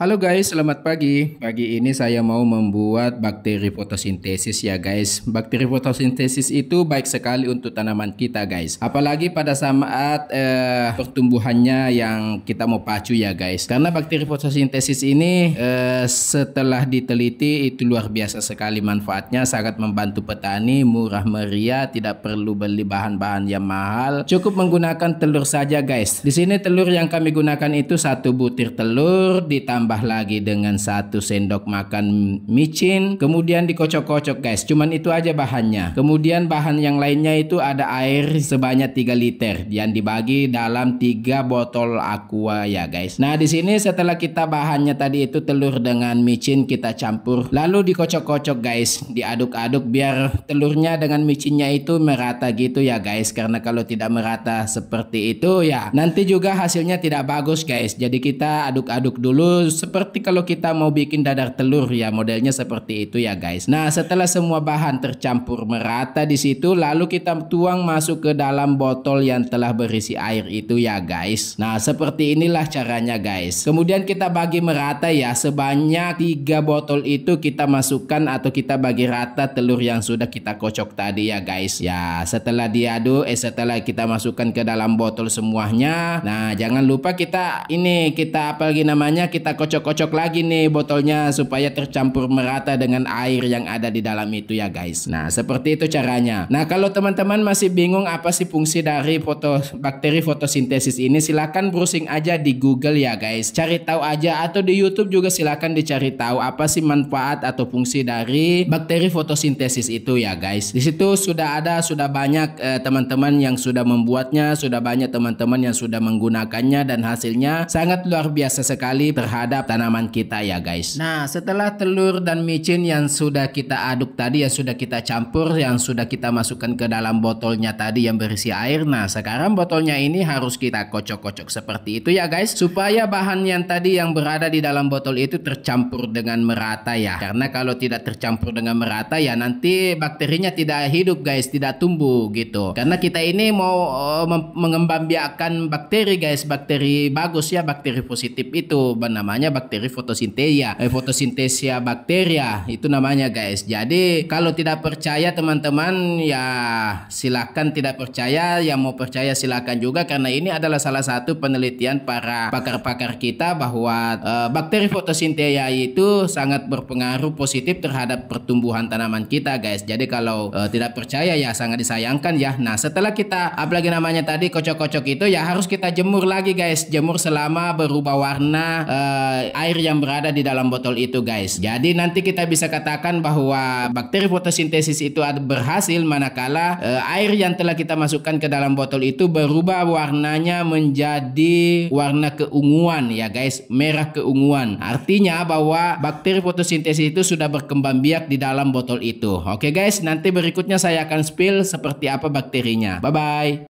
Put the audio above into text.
Halo guys, selamat pagi. Pagi ini saya mau membuat bakteri fotosintesis ya guys. Bakteri fotosintesis itu baik sekali untuk tanaman kita guys. Apalagi pada saat eh, pertumbuhannya yang kita mau pacu ya guys. Karena bakteri fotosintesis ini eh, setelah diteliti itu luar biasa sekali manfaatnya. Sangat membantu petani, murah meriah, tidak perlu beli bahan-bahan yang mahal. Cukup menggunakan telur saja guys. Di sini telur yang kami gunakan itu satu butir telur ditambah ditambah lagi dengan satu sendok makan micin. Kemudian dikocok-kocok guys. Cuman itu aja bahannya. Kemudian bahan yang lainnya itu ada air sebanyak 3 liter yang dibagi dalam 3 botol aqua ya guys. Nah di sini setelah kita bahannya tadi itu telur dengan micin kita campur. Lalu dikocok-kocok guys. Diaduk-aduk biar telurnya dengan micinnya itu merata gitu ya guys. Karena kalau tidak merata seperti itu ya nanti juga hasilnya tidak bagus guys. Jadi kita aduk-aduk dulu seperti kalau kita mau bikin dadar telur ya modelnya seperti itu ya guys. Nah setelah semua bahan tercampur merata di situ lalu kita tuang masuk ke dalam botol yang telah berisi air itu ya guys. Nah seperti inilah caranya guys. Kemudian kita bagi merata ya sebanyak tiga botol itu kita masukkan atau kita bagi rata telur yang sudah kita kocok tadi ya guys. Ya setelah diaduk eh setelah kita masukkan ke dalam botol semuanya. Nah jangan lupa kita ini kita apalagi namanya kita kocok kocok-kocok lagi nih botolnya supaya tercampur merata dengan air yang ada di dalam itu ya guys. Nah, seperti itu caranya. Nah, kalau teman-teman masih bingung apa sih fungsi dari foto bakteri fotosintesis ini, silahkan browsing aja di Google ya guys. Cari tahu aja atau di YouTube juga silahkan dicari tahu apa sih manfaat atau fungsi dari bakteri fotosintesis itu ya guys. Di situ sudah ada sudah banyak eh, teman-teman eh, yang sudah membuatnya, sudah banyak teman-teman yang sudah menggunakannya dan hasilnya sangat luar biasa sekali terhadap terhadap tanaman kita ya guys. Nah setelah telur dan micin yang sudah kita aduk tadi yang sudah kita campur yang sudah kita masukkan ke dalam botolnya tadi yang berisi air. Nah sekarang botolnya ini harus kita kocok-kocok seperti itu ya guys supaya bahan yang tadi yang berada di dalam botol itu tercampur dengan merata ya. Karena kalau tidak tercampur dengan merata ya nanti bakterinya tidak hidup guys tidak tumbuh gitu. Karena kita ini mau uh, eh, mengembangbiakan bakteri guys bakteri bagus ya bakteri positif itu namanya bakteri fotosintesia. Eh, fotosintesia bakteria itu namanya guys. Jadi kalau tidak percaya teman-teman ya silakan tidak percaya, yang mau percaya silakan juga karena ini adalah salah satu penelitian para pakar-pakar kita bahwa eh, bakteri fotosintesia itu sangat berpengaruh positif terhadap pertumbuhan tanaman kita guys. Jadi kalau eh, tidak percaya ya sangat disayangkan ya. Nah, setelah kita apalagi namanya tadi kocok-kocok itu ya harus kita jemur lagi guys. Jemur selama berubah warna eh, uh, air yang berada di dalam botol itu guys. Jadi nanti kita bisa katakan bahwa bakteri fotosintesis itu berhasil manakala uh, air yang telah kita masukkan ke dalam botol itu berubah warnanya menjadi warna keunguan ya guys, merah keunguan. Artinya bahwa bakteri fotosintesis itu sudah berkembang biak di dalam botol itu. Oke guys, nanti berikutnya saya akan spill seperti apa bakterinya. Bye bye.